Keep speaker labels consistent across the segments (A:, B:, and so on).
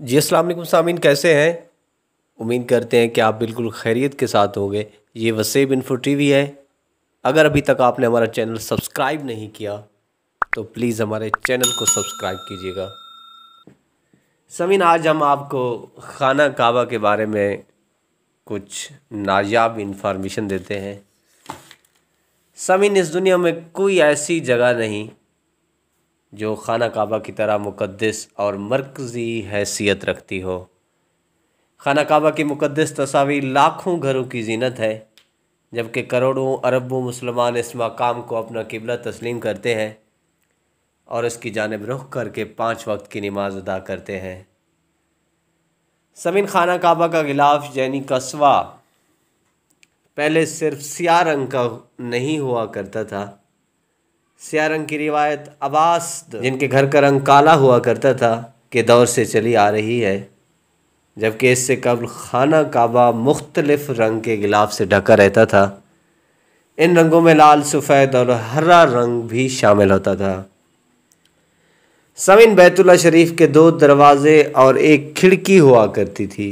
A: जी अस्सलाम सामीन कैसे हैं उम्मीद करते हैं कि आप बिल्कुल खैरियत के साथ होंगे ये वसीब इन्फो टीवी है अगर अभी तक आपने हमारा चैनल सब्सक्राइब नहीं किया तो प्लीज़ हमारे चैनल को सब्सक्राइब कीजिएगा समीन आज हम आपको खाना काबा के बारे में कुछ नायाब इन्फॉर्मेशन देते हैं समीन इस दुनिया में कोई ऐसी जगह नहीं जो खाना काबा की तरह मुकदस और मरकज़ी हैसियत रखती हो खाना काबा की मुकदस तस्वीर लाखों घरों की जीनत है जबकि करोड़ों अरबों मुसलमान इस मकाम को अपना किबला तस्लीम करते हैं और इसकी जानब रुख करके पाँच वक्त की नमाज अदा करते हैं समीन खाना काबा का गिलाफ यानी कस्बा पहले सिर्फ सियाह रंग का नहीं हुआ करता था रंग की रिवायत अबास जिनके घर का रंग काला हुआ करता था के दौर से चली आ रही है जबकि इससे कबल खाना काबा मुख्तलफ़ रंग के गिलाफ से ढका रहता था इन रंगों में लाल सफ़ेद और हरा रंग भी शामिल होता था समिन बैतुल्ला शरीफ के दो दरवाज़े और एक खिड़की हुआ करती थी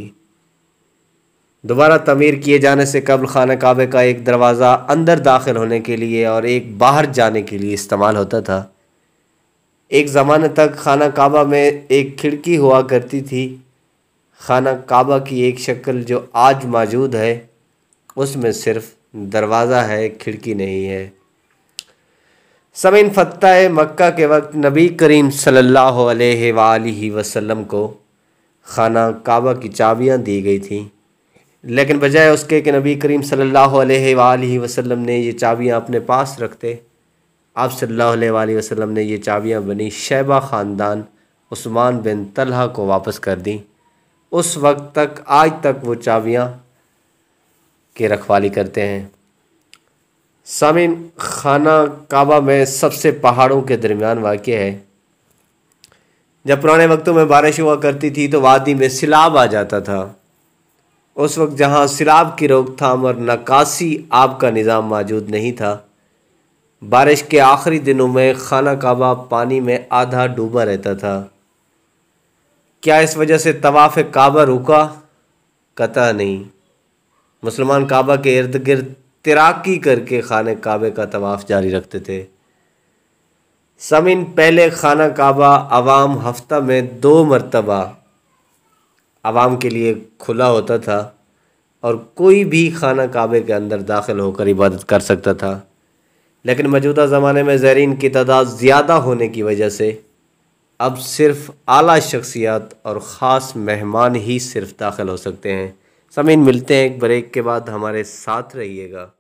A: दोबारा तमीर किए जाने से कबल खाना काबे का एक दरवाज़ा अंदर दाखिल होने के लिए और एक बाहर जाने के लिए इस्तेमाल होता था एक ज़माने तक खाना काबा में एक खिड़की हुआ करती थी खाना काबा की एक शक्ल जो आज मौजूद है उसमें सिर्फ दरवाज़ा है खिड़की नहीं है समीन फ़त्ता मक्का के वक्त नबी करीम सल्लल्लाहु अलैहि वसल्लम को खाना काबा की चाबियां दी गई थीं लेकिन बजाय उसके कि नबी करीम सल्लल्लाहु अलैहि वसल्लम ने ये चाबियाँ अपने पास रखते आप सल्लल्लाहु अलैहि वसल्लम ने ये चाबियाँ बनी शैबा ख़ानदान उस्मान बिन तलह को वापस कर दी उस वक्त तक आज तक वो चाबियाँ की रखवाली करते हैं सामिन खाना काबा में सबसे पहाड़ों के दरमियान वाक़ है जब पुराने वक्तों में बारिश हुआ करती थी तो वादी में सैलाब आ जाता था उस वक्त जहां सिलाब की रोकथाम और नकासी आब का निज़ाम मौजूद नहीं था बारिश के आखिरी दिनों में खाना काबा पानी में आधा डूबा रहता था क्या इस वजह से तवाफ़ काबा रुका कता नहीं मुसलमान काबा के इर्द गिर्द तैराकी करके खाने काबे का तवाफ़ जारी रखते थे समिन पहले खाना काबा आवाम हफ्ता में दो मरतबा आवाम के लिए खुला होता था और कोई भी खाना काबे के अंदर दाखिल होकर इबादत कर सकता था लेकिन मौजूदा ज़माने में ज़रीन की तादाद ज़्यादा होने की वजह से अब सिर्फ आला शख्सियात और ख़ास मेहमान ही सिर्फ दाखिल हो सकते हैं समीन मिलते हैं एक ब्रेक के बाद हमारे साथ रहिएगा